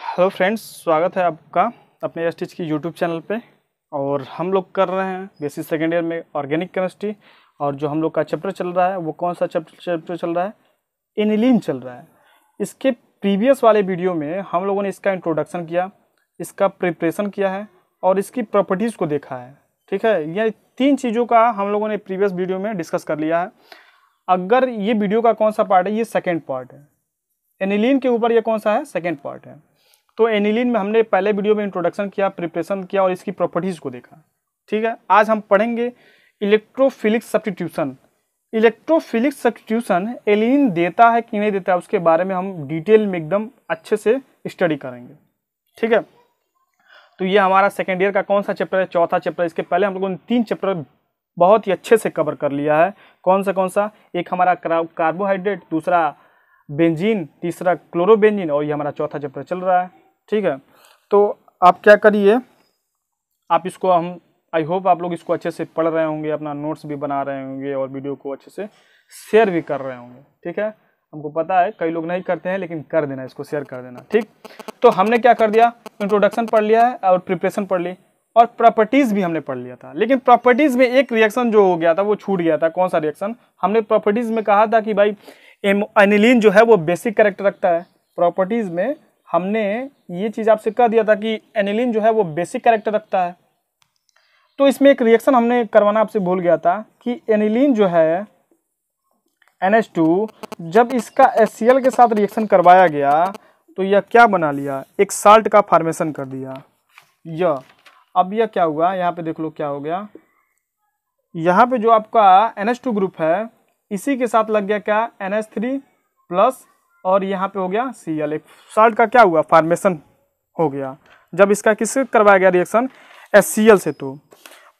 hello friends स्वागत है आपका अपने एस की यूट्यूब चैनल पे और हम लोग कर रहे हैं बेसिक सेकेंड ईयर में ऑर्गेनिक केमिस्ट्री और जो हम लोग का चैप्टर चल रहा है वो कौन सा चैप्टर चैप्टर चल रहा है एनिलीन चल रहा है इसके प्रीवियस वाले वीडियो में हम लोगों ने इसका इंट्रोडक्शन किया इसका प्रिपरेशन किया है और इसकी प्रॉपर्टीज़ को देखा है ठीक है यह तीन चीज़ों का हम लोगों ने प्रीवियस वीडियो में डिस्कस कर लिया है अगर ये वीडियो का कौन सा पार्ट है ये सेकेंड पार्ट है एनिलीन के ऊपर यह कौन सा है सेकेंड पार्ट है तो एनिलिन में हमने पहले वीडियो में इंट्रोडक्शन किया प्रिपरेशन किया और इसकी प्रॉपर्टीज़ को देखा ठीक है आज हम पढ़ेंगे इलेक्ट्रोफिलिक्स सब्सटीट्यूशन इलेक्ट्रोफिलिक्स सब्सटीट्यूशन एलिन देता है कि नहीं देता है उसके बारे में हम डिटेल में एकदम अच्छे से स्टडी करेंगे ठीक है तो ये हमारा सेकेंड ईयर का कौन सा चैप्टर है चौथा चैप्टर इसके पहले हम लोगों ने तीन चैप्टर बहुत ही अच्छे से कवर कर लिया है कौन सा कौन सा एक हमारा कार्बोहाइड्रेट दूसरा बेंजीन तीसरा क्लोरोबेंजीन और ये हमारा चौथा चैप्टर चल रहा है ठीक है तो आप क्या करिए आप इसको हम आई होप आप लोग इसको अच्छे से पढ़ रहे होंगे अपना नोट्स भी बना रहे होंगे और वीडियो को अच्छे से शेयर भी कर रहे होंगे ठीक है हमको पता है कई लोग नहीं करते हैं लेकिन कर देना इसको शेयर कर देना ठीक तो हमने क्या कर दिया इंट्रोडक्शन पढ़ लिया है और प्रिपरेशन पढ़ ली और प्रॉपर्टीज़ भी हमने पढ़ लिया था लेकिन प्रॉपर्टीज़ में एक रिएक्शन जो हो गया था वो छूट गया था कौन सा रिएक्शन हमने प्रॉपर्टीज़ में कहा था कि भाई एनिलीन जो है वो बेसिक करेक्टर रखता है प्रॉपर्टीज़ में हमने ये चीज़ आपसे कह दिया था कि एनिलिन जो है वो बेसिक कैरेक्टर रखता है तो इसमें एक रिएक्शन हमने करवाना आपसे भूल गया था कि एनिलिन जो है NH2 जब इसका HCl के साथ रिएक्शन करवाया गया तो यह क्या बना लिया एक साल्ट का फॉर्मेशन कर दिया यह अब यह क्या हुआ यहाँ पे देख लो क्या हो गया यहाँ पे जो आपका NH2 ग्रुप है इसी के साथ लग गया क्या NH3 प्लस और यहाँ पे हो गया सी एल एक साल्ट का क्या हुआ फार्मेशन हो गया जब इसका किस करवाया गया रिएक्शन एस सी एल से तो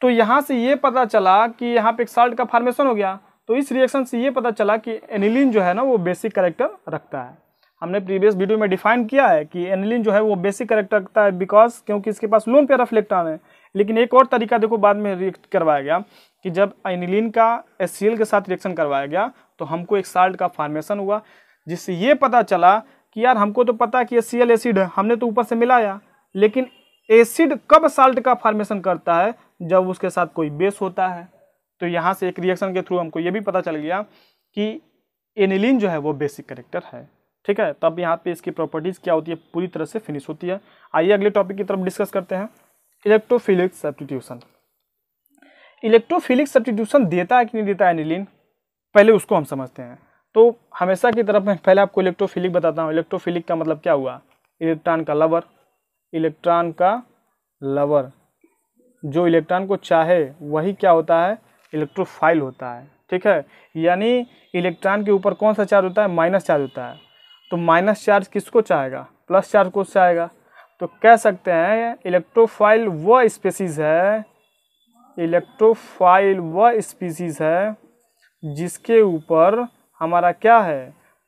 तो यहाँ से ये पता चला कि यहाँ पे एक साल्ट का फार्मेशन हो गया तो इस रिएक्शन से ये पता चला कि एनिलिन जो है ना वो बेसिक करेक्टर रखता है हमने प्रीवियस वीडियो में डिफाइन किया है कि एनिलिन जो है वो बेसिक करेक्टर रखता है बिकॉज क्योंकि इसके पास लोन पेयर ऑफ इलेक्ट्रॉन है लेकिन एक और तरीका देखो बाद में रिएक्ट करवाया गया कि जब एनिलिन का एस के साथ रिएक्शन करवाया गया तो हमको एक साल्ट का फार्मेशन हुआ जिससे ये पता चला कि यार हमको तो पता कि ये सी एसिड है हमने तो ऊपर से मिलाया लेकिन एसिड कब साल्ट का फॉर्मेशन करता है जब उसके साथ कोई बेस होता है तो यहाँ से एक रिएक्शन के थ्रू हमको ये भी पता चल गया कि एनिलिन जो है वो बेसिक करेक्टर है ठीक है तब यहाँ पे इसकी प्रॉपर्टीज़ क्या होती है पूरी तरह से फिनिश होती है आइए अगले टॉपिक की तरफ डिस्कस करते हैं इलेक्ट्रोफिलिक्स सब्सटीट्यूशन इलेक्ट्रोफिलिक्स सब्सटीट्यूशन देता है कि नहीं देता है एनिलिन पहले उसको हम समझते हैं तो हमेशा की तरफ मैं पहले आपको इलेक्ट्रोफिलिक बताता हूँ इलेक्ट्रोफिलिक का मतलब क्या हुआ इलेक्ट्रॉन का लवर इलेक्ट्रॉन का लवर जो इलेक्ट्रॉन को चाहे वही क्या होता है इलेक्ट्रोफाइल होता है ठीक है यानी इलेक्ट्रॉन के ऊपर कौन सा चार्ज होता है माइनस चार्ज होता है तो माइनस चार्ज किसको चाहेगा प्लस चार्ज को चाहेगा तो कह सकते हैं इलेक्ट्रोफाइल वह स्पेसीज है इलेक्ट्रोफाइल वह स्पीसीज है जिसके ऊपर हमारा क्या है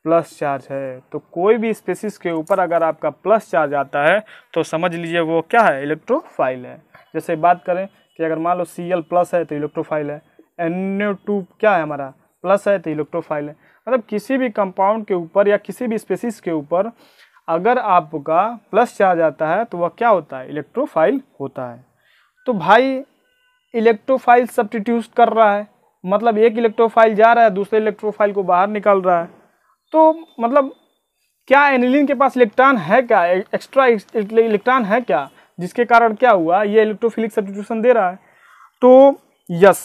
प्लस चार्ज है तो कोई भी स्पेसिस के ऊपर अगर आपका प्लस चार्ज आता है तो समझ लीजिए वो क्या है इलेक्ट्रोफाइल है जैसे बात करें कि अगर मान लो सी प्लस है तो इलेक्ट्रोफाइल है एन क्या है हमारा प्लस है तो इलेक्ट्रोफाइल है मतलब किसी भी कंपाउंड के ऊपर या किसी भी स्पेसिस के ऊपर अगर आपका प्लस चार्ज आता है तो वह क्या होता है इलेक्ट्रोफाइल होता है तो भाई इलेक्ट्रोफाइल सब्सटीट्यूट कर रहा है मतलब एक इलेक्ट्रोफाइल जा रहा है दूसरे इलेक्ट्रोफाइल को बाहर निकाल रहा है तो मतलब क्या एनिलिन के पास इलेक्ट्रॉन है क्या एक्स्ट्रा इलेक्ट्रॉन है क्या जिसके कारण क्या हुआ ये इलेक्ट्रोफिलिक सब्सटीट्यूशन दे रहा है तो यस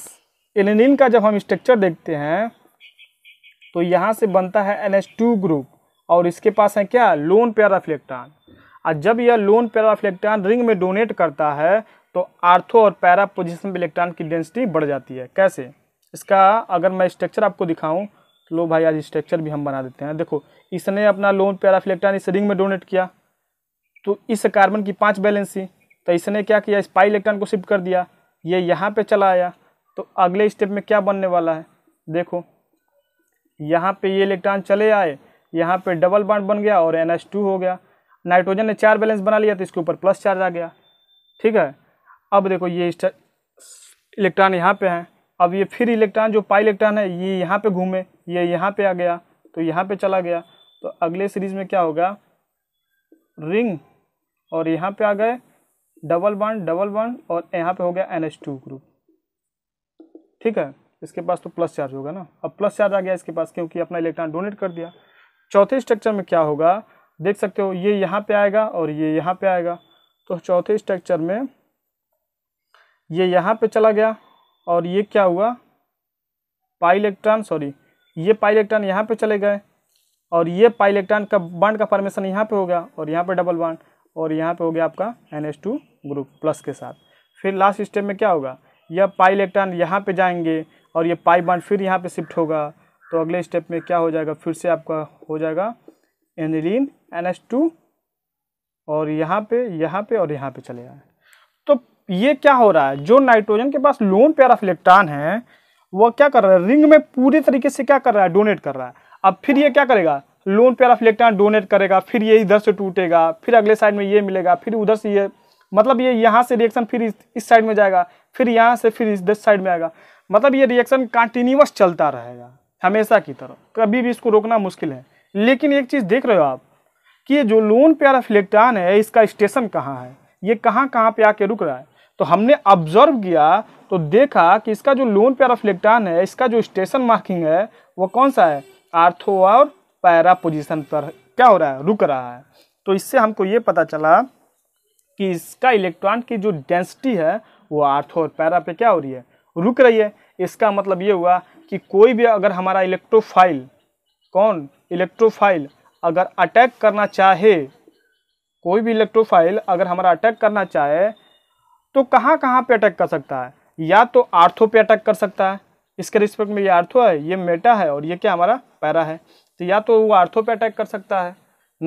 एनिलिन का जब हम स्ट्रक्चर देखते हैं तो यहाँ से बनता है एन ग्रुप और इसके पास है क्या लोन पेयर ऑफ इलेक्ट्रॉन और जब यह lone pair of electron ring में डोनेट करता है तो आर्थो और पैरा पोजिशन पर इलेक्ट्रॉन की डेंसिटी बढ़ जाती है कैसे इसका अगर मैं स्ट्रक्चर आपको दिखाऊं लो भाई आज स्ट्रक्चर भी हम बना देते हैं देखो इसने अपना लोन पैराफ्लेक्टान इस रिंग में डोनेट किया तो इस कार्बन की पाँच बैलेंसी तो इसने क्या किया इस पाई इलेक्ट्रॉन को शिफ्ट कर दिया ये यहाँ पर चला आया तो अगले स्टेप में क्या बनने वाला है देखो यहाँ पर ये इलेक्ट्रॉन चले आए यहाँ पर डबल बाड बन गया और एन हो गया नाइट्रोजन ने चार बैलेंस बना लिया तो इसके ऊपर प्लस चार्ज आ गया ठीक है अब देखो ये इलेक्ट्रॉन यहाँ पे हैं अब ये फिर इलेक्ट्रॉन जो पाई इलेक्ट्रॉन है ये यहाँ पे घूमे ये यहाँ पे आ गया तो यहाँ पे चला गया तो अगले सीरीज में क्या होगा रिंग और यहाँ पे आ गए डबल वन डबल वन और यहाँ पे हो गया एन एच टू ग्रुप ठीक है इसके पास तो प्लस चार्ज होगा ना अब प्लस चार्ज आ गया इसके पास क्योंकि अपना इलेक्ट्रॉन डोनेट कर दिया चौथे स्ट्रक्चर में क्या होगा देख सकते हो ये यहाँ पे आएगा और ये यहाँ पे आएगा तो चौथे स्ट्रक्चर में ये यहाँ पे चला गया और ये क्या हुआ पाई इलेक्ट्रॉन सॉरी ये पाई इलेक्ट्रॉन यहाँ पे चले गए और ये पाई इलेक्ट्रॉन का बाड का फॉर्मेशन यहाँ पे हो गया और यहाँ पे डबल बाड और यहाँ पे हो गया आपका एन ग्रुप प्लस के साथ फिर लास्ट स्टेप में क्या होगा यह पाई इलेक्ट्रॉन यहाँ पे जाएंगे और ये पाई बाड फिर यहाँ पे शिफ्ट होगा तो अगले स्टेप में क्या हो जाएगा फिर से आपका हो जाएगा एनिलीन एन और यहाँ पे यहाँ पे और यहाँ पे चले जाए ये क्या हो रहा है जो नाइट्रोजन के पास लोन पेयर ऑफ इलेक्ट्रॉन है वह क्या कर रहा है रिंग में पूरी तरीके से क्या कर रहा है डोनेट कर रहा है अब फिर ये क्या करेगा lone pair of electron donate करेगा फिर ये इधर से टूटेगा फिर अगले साइड में ये मिलेगा फिर उधर से ये मतलब ये यहाँ से रिएक्शन फिर इस, इस साइड में जाएगा फिर यहाँ से फिर इस साइड में आएगा मतलब ये रिएक्शन कंटिन्यूस चलता रहेगा हमेशा की तरह कभी भी इसको रोकना मुश्किल है लेकिन एक चीज़ देख रहे हो आप कि ये जो लोन पेयर ऑफ इलेक्ट्रॉन है इसका स्टेशन कहाँ है ये कहाँ कहाँ पे आके रुक रहा है तो हमने ऑब्जर्व किया तो देखा कि इसका जो लोन पैरा फ्लेक्टान है इसका जो स्टेशन मार्किंग है वो कौन सा है आर्थो और पैरा पोजिशन पर क्या हो रहा है रुक रहा है तो इससे हमको ये पता चला कि इसका इलेक्ट्रॉन की जो डेंसिटी है वो आर्थो और पैरा पे क्या हो रही है रुक रही है इसका मतलब ये हुआ कि कोई भी अगर हमारा इलेक्ट्रोफाइल कौन इलेक्ट्रोफाइल अगर अटैक करना चाहे कोई भी इलेक्ट्रोफाइल अगर हमारा अटैक करना चाहे तो कहाँ कहाँ पे अटैक कर सकता है या तो आर्थो पे अटैक कर सकता है इसके रिस्पेक्ट में ये आर्थो है ये मेटा है और ये क्या हमारा पैरा है तो या तो वो आर्थो पे अटैक कर सकता है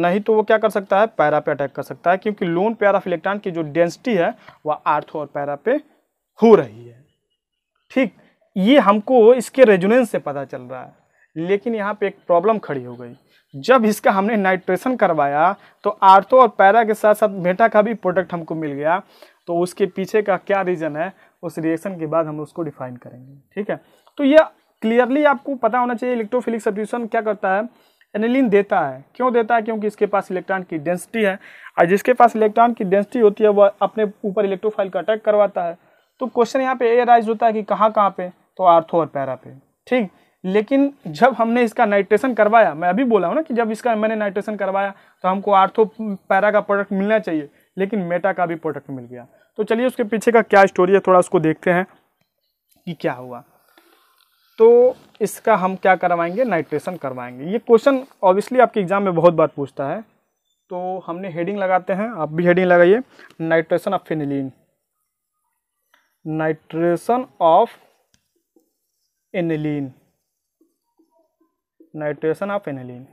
नहीं तो वो क्या कर सकता है पैरा पे अटैक कर सकता है क्योंकि लोन पेयर ऑफ इलेक्ट्रॉन की जो डेंसिटी है वह आर्थो और पैरा पे हो रही है ठीक ये हमको इसके रेजुनेंस से पता चल रहा है लेकिन यहाँ पे एक प्रॉब्लम खड़ी हो गई जब इसका हमने नाइट्रेशन करवाया तो आर्थो और पैरा के साथ साथ मेटा का भी प्रोडक्ट हमको मिल गया तो उसके पीछे का क्या रीज़न है उस रिएक्शन के बाद हम उसको डिफाइन करेंगे ठीक है तो यह क्लियरली आपको पता होना चाहिए इलेक्ट्रोफिलिक सब्ट्यूशन क्या करता है एनिलिन देता है क्यों देता है क्योंकि इसके पास इलेक्ट्रॉन की डेंसिटी है और जिसके पास इलेक्ट्रॉन की डेंसिटी होती है वह अपने ऊपर इलेक्ट्रोफाइल का अटैक करवाता है तो क्वेश्चन यहाँ पे ए राइज होता है कि कहाँ कहाँ पे तो आर्थो और पैरा पे ठीक लेकिन जब हमने इसका नाइट्रेशन करवाया मैं अभी बोला हूँ ना कि जब इसका मैंने नाइट्रेशन करवाया तो हमको आर्थो पैरा का प्रोडक्ट मिलना चाहिए लेकिन मेटा का भी प्रोडक्ट मिल गया तो चलिए उसके पीछे का क्या स्टोरी है थोड़ा उसको देखते हैं कि क्या हुआ तो इसका हम क्या करवाएंगे नाइट्रेशन करवाएंगे ये क्वेश्चन ऑब्वियसली आपके एग्ज़ाम में बहुत बार पूछता है तो हमने हेडिंग लगाते हैं आप भी हेडिंग लगाइए nitration of phenylene nitration of aniline nitration of aniline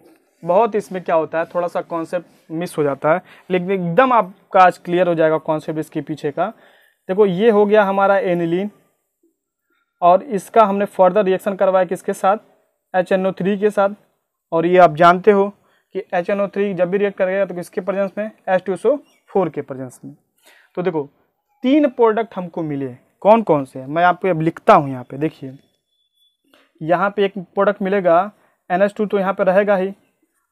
बहुत इसमें क्या होता है थोड़ा सा कॉन्सेप्ट मिस हो जाता है लेकिन एकदम आपका आज क्लियर हो जाएगा कॉन्सेप्ट इसके पीछे का देखो ये हो गया हमारा एनिलीन और इसका हमने फर्दर रिएक्शन करवाया किसके साथ एच एन ओ थ्री के साथ और ये आप जानते हो कि एच एन ओ थ्री जब भी रिएक्ट करेगा तो किसके प्रजेंस में एच टू सो फोर के प्रजेंस में तो देखो तीन प्रोडक्ट हमको मिले कौन कौन से मैं आपको अब लिखता हूँ यहाँ पे देखिए यहाँ पे एक प्रोडक्ट मिलेगा एन एस टू तो यहाँ पर रहेगा ही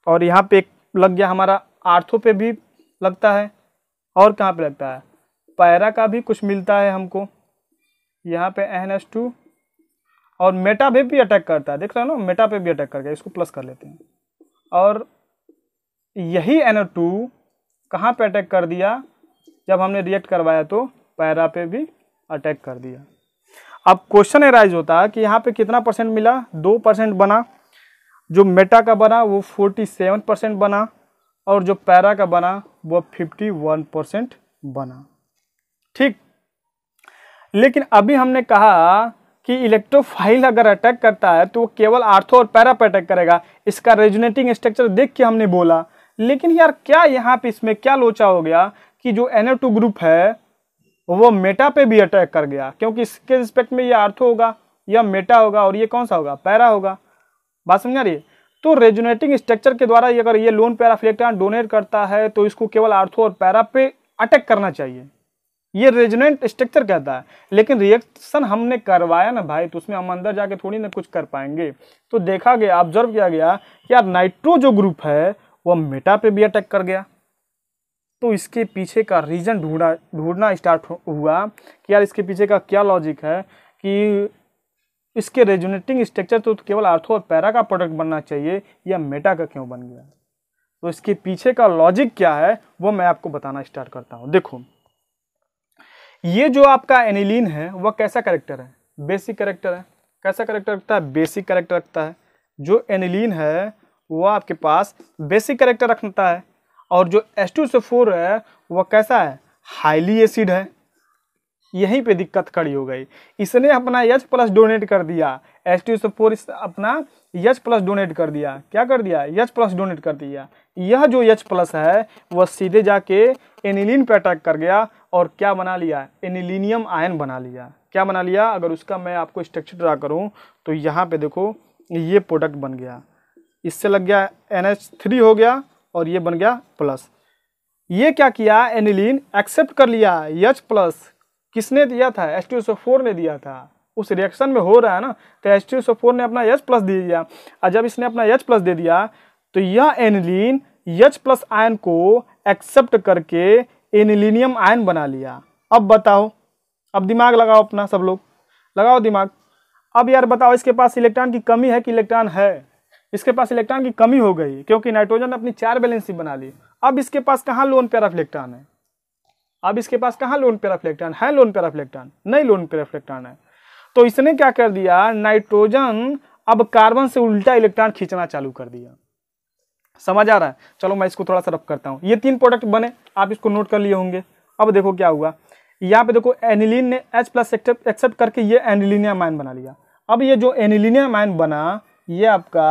और यहाँ पे लग गया हमारा आर्थो पे भी लगता है और कहाँ पे लगता है पैरा का भी कुछ मिलता है हमको यहाँ पे एन एस टू और मेटा पे भी अटैक करता है देख रहे हो ना मेटा पे भी अटैक करके इसको प्लस कर लेते हैं और यही एन टू कहाँ पर अटैक कर दिया जब हमने रिएक्ट करवाया तो पैरा पे भी अटैक कर दिया अब क्वेश्चन एराइज होता है कि यहाँ पे कितना परसेंट मिला दो परसेंट बना जो मेटा का बना वो 47 परसेंट बना और जो पैरा का बना वो 51 परसेंट बना ठीक लेकिन अभी हमने कहा कि इलेक्ट्रोफाइल अगर अटैक करता है तो वो केवल आर्थो और पैरा पर अटैक करेगा इसका रेजुनेटिंग स्ट्रक्चर देख के हमने बोला लेकिन यार क्या यहाँ पे इसमें क्या लोचा हो गया कि जो एन ग्रुप है वो मेटा पे भी अटैक कर गया क्योंकि इसके रिस्पेक्ट में ये आर्थो होगा यह मेटा होगा और ये कौन सा होगा पैरा होगा बात समझा रही है तो रेजुनेटिंग स्ट्रक्चर के द्वारा अगर ये लोन पैरा इलेक्ट्रॉन डोनेट करता है तो इसको केवल आर्थो और पैरा पे अटैक करना चाहिए ये रेजुनेट स्ट्रक्चर कहता है लेकिन रिएक्शन हमने करवाया ना भाई तो उसमें हम अंदर जाके थोड़ी ना कुछ कर पाएंगे तो देखा गया ऑब्जर्व किया गया कि यार नाइट्रो जो ग्रुप है वह मेटा पे भी अटैक कर गया तो इसके पीछे का रीज़न ढूंढा ढूंढना स्टार्ट हुआ कि यार इसके पीछे का क्या लॉजिक है कि इसके रेजुनेटिंग स्ट्रक्चर तो केवल आर्थो और पैरा का प्रोडक्ट बनना चाहिए या मेटा का क्यों बन गया तो इसके पीछे का लॉजिक क्या है वो मैं आपको बताना स्टार्ट करता हूँ देखो ये जो आपका एनिलीन है वह कैसा करेक्टर है बेसिक करेक्टर है कैसा करेक्टर रखता है बेसिक करेक्टर रखता है जो एनिलीन है वह आपके पास बेसिक करेक्टर रखता है और जो एस टू से फोर है वह कैसा है हाईली एसिड है यहीं पे दिक्कत खड़ी हो गई इसने अपना यच प्लस डोनेट कर दिया एस टी फोर अपना यच प्लस डोनेट कर दिया क्या कर दिया यच प्लस डोनेट कर दिया यह जो यच प्लस है वह सीधे जाके एनिलिन पे अटैक कर गया और क्या बना लिया एनिलिनियम आयन बना लिया क्या बना लिया अगर उसका मैं आपको स्ट्रक्चर ड्रा करूँ तो यहाँ पर देखो ये प्रोडक्ट बन गया इससे लग गया एन थ्री हो गया और ये बन गया प्लस ये क्या किया एनिलीन एक्सेप्ट कर लिया यच प्लस किसने दिया था एस टी फोर ने दिया था उस रिएक्शन में हो रहा है ना तो एस टी फोर ने अपना एच प्लस दे दिया और जब इसने अपना एच प्लस दे दिया तो यह एनिलीन एच प्लस आयन को एक्सेप्ट करके एनिलीनियम आयन बना लिया अब बताओ अब दिमाग लगाओ अपना सब लोग लगाओ दिमाग अब यार बताओ इसके पास इलेक्ट्रॉन की कमी है कि इलेक्ट्रॉन है इसके पास इलेक्ट्रॉन की कमी हो गई क्योंकि नाइट्रोजन ने अपनी चार बैलेंसी बना ली अब इसके पास कहाँ लोन पेयर ऑफ इलेक्ट्रॉन है अब इसके पास कहाँ लोन पैराफ्लेक्टन है लोन पैराफ्लेक्टन नहीं लोन पैराफ्लेक्टन है तो इसने क्या कर दिया नाइट्रोजन अब कार्बन से उल्टा इलेक्ट्रॉन खींचना चालू कर दिया समझ आ रहा है चलो मैं इसको थोड़ा सा रफ करता हूँ ये तीन प्रोडक्ट बने आप इसको नोट कर लिए होंगे अब देखो क्या हुआ यहाँ पे देखो एनिलीन ने H प्लस एक्सेप्ट करके ये एनिलिनिया माइन बना लिया अब ये जो एनिलिनिया आयन बना ये आपका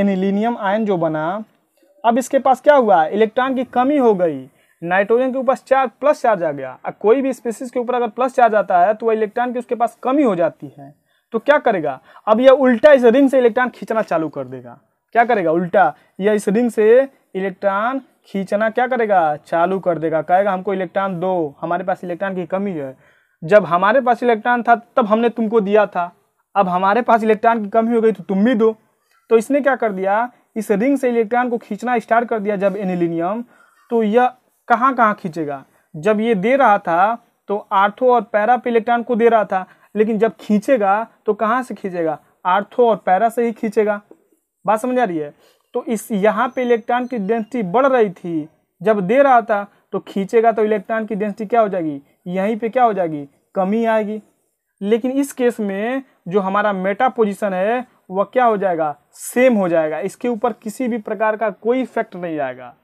एनिलिनियम आयन जो बना अब इसके पास क्या हुआ इलेक्ट्रॉन की कमी हो गई नाइट्रोजन के ऊपर चार्ज प्लस चार्ज आ गया और कोई भी स्पीसीज के ऊपर अगर प्लस चार्ज आता है तो वह इलेक्ट्रॉन की उसके पास कमी हो जाती है तो क्या करेगा अब यह उल्टा इस रिंग से इलेक्ट्रॉन खींचना चालू कर देगा क्या करेगा उल्टा यह इस रिंग से इलेक्ट्रॉन खींचना क्या करेगा चालू कर देगा कहेगा हमको इलेक्ट्रॉन दो हमारे पास इलेक्ट्रॉन की कमी है जब हमारे पास इलेक्ट्रॉन था तब हमने तुमको दिया था अब हमारे पास इलेक्ट्रॉन की कमी हो गई तो तुम भी दो तो इसने क्या कर दिया इस रिंग से इलेक्ट्रॉन को खींचना स्टार्ट कर दिया जब एनिलिनियम तो यह कहाँ कहाँ खींचेगा जब ये दे रहा था तो आर्थो और पैरा पे इलेक्ट्रॉन को दे रहा था लेकिन जब खींचेगा तो कहाँ से खींचेगा आर्थो और पैरा से ही खींचेगा बात समझ आ रही है तो इस यहाँ पे इलेक्ट्रॉन की डेंसिटी बढ़ रही थी जब दे रहा था तो खींचेगा तो इलेक्ट्रॉन की डेंसिटी क्या हो जाएगी यहीं पे क्या हो जाएगी कमी आएगी लेकिन इस केस में जो हमारा मेटा पोजिशन है वह क्या हो जाएगा सेम हो जाएगा इसके ऊपर किसी भी प्रकार का कोई इफेक्ट नहीं आएगा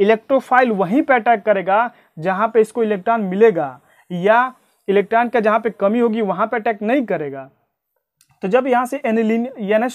इलेक्ट्रोफाइल वहीं पर अटैक करेगा जहाँ पे इसको इलेक्ट्रॉन मिलेगा या इलेक्ट्रॉन का जहाँ पे कमी होगी वहाँ पे अटैक नहीं करेगा तो जब यहाँ से एनिलिन एन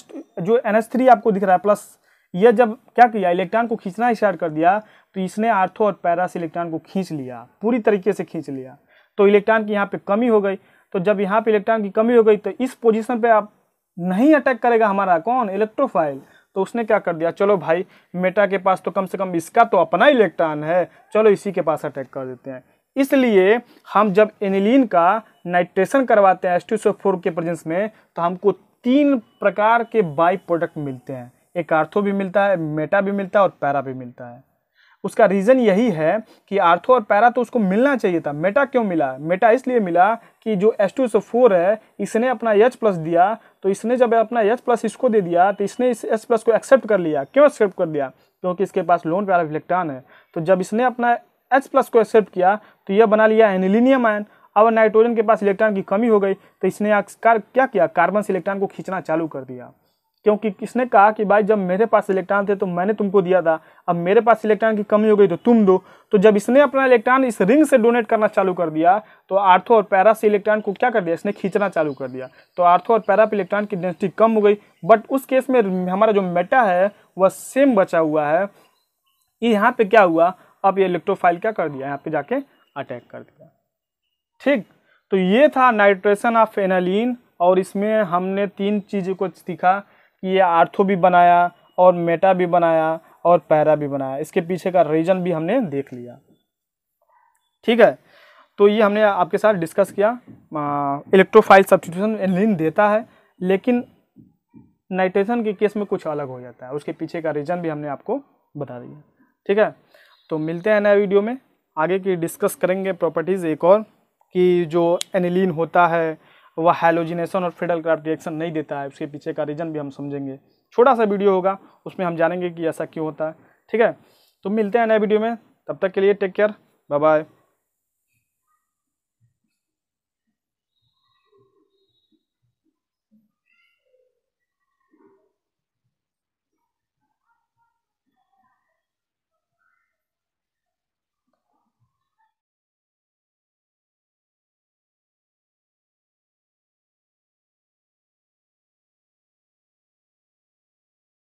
जो एन आपको दिख रहा है प्लस यह जब क्या किया इलेक्ट्रॉन को खींचना स्टार्ट कर दिया तो इसने आर्थो और पैरा से इलेक्ट्रॉन को खींच लिया पूरी तरीके से खींच लिया तो इलेक्ट्रॉन की यहाँ पे कमी हो गई तो जब यहाँ पे इलेक्ट्रॉन की कमी हो गई तो इस पोजीशन पे आप नहीं अटैक करेगा हमारा कौन इलेक्ट्रोफाइल तो उसने क्या कर दिया चलो भाई मेटा के पास तो कम से कम इसका तो अपना इलेक्ट्रॉन है चलो इसी के पास अटैक कर देते हैं इसलिए हम जब एनिलीन का नाइट्रेशन करवाते हैं एस के प्रजेंस में तो हमको तीन प्रकार के बाई प्रोडक्ट मिलते हैं एक आर्थो भी मिलता है मेटा भी मिलता है और पैरा भी मिलता है उसका रीज़न यही है कि आर्थो और पैरा तो उसको मिलना चाहिए था मेटा क्यों मिला मेटा इसलिए मिला कि जो एस टू फोर है इसने अपना एच प्लस दिया तो इसने जब अपना एच प्लस इसको दे दिया तो इसने इस एच प्लस को एक्सेप्ट कर लिया क्यों एक्सेप्ट कर दिया क्योंकि इसके पास लोन पैरा इलेक्ट्रॉन है तो जब इसने अपना एच प्लस को एक्सेप्ट किया तो यह बना लिया एनिलिनियम आयन अब नाइट्रोजन के पास इलेक्ट्रॉन की कमी हो गई तो इसने क्या किया कार्बन से इलेक्ट्रॉन को खींचना चालू कर दिया क्योंकि किसने कहा कि भाई जब मेरे पास इलेक्ट्रॉन थे तो मैंने तुमको दिया था अब मेरे पास इलेक्ट्रॉन की कमी हो गई तो तुम दो तो जब इसने अपना इलेक्ट्रॉन इस रिंग से डोनेट करना चालू कर दिया तो आर्थो और पैरा से इलेक्ट्रॉन को क्या कर दिया इसने खींचना चालू कर दिया तो आर्थो और पैरा पर इलेक्ट्रॉन की डेंसिटी कम हो गई बट उस केस में हमारा जो मेटा है वह सेम बचा हुआ है यहाँ पर क्या हुआ अब ये इलेक्ट्रोफाइल क्या कर दिया यहाँ पर जाके अटैक कर दिया ठीक तो ये था नाइट्रेशन ऑफ एनालिन और इसमें हमने तीन चीज़ों को सीखा ये आर्थो भी बनाया और मेटा भी बनाया और पैरा भी बनाया इसके पीछे का रीजन भी हमने देख लिया ठीक है तो ये हमने आपके साथ डिस्कस किया इलेक्ट्रोफाइल सब्सटीट्यूशन एलिन देता है लेकिन नाइट्रेशन के केस में कुछ अलग हो जाता है उसके पीछे का रीजन भी हमने आपको बता दिया ठीक है तो मिलते हैं नया वीडियो में आगे की डिस्कस करेंगे प्रॉपर्टीज़ एक और कि जो एनिलीन होता है तो वह हाइलोजिनेशन और फेडल क्राफ्ट रिएक्शन नहीं देता है उसके पीछे का रीज़न भी हम समझेंगे छोटा सा वीडियो होगा उसमें हम जानेंगे कि ऐसा क्यों होता है ठीक है तो मिलते हैं नए वीडियो में तब तक के लिए टेक केयर बाय बाय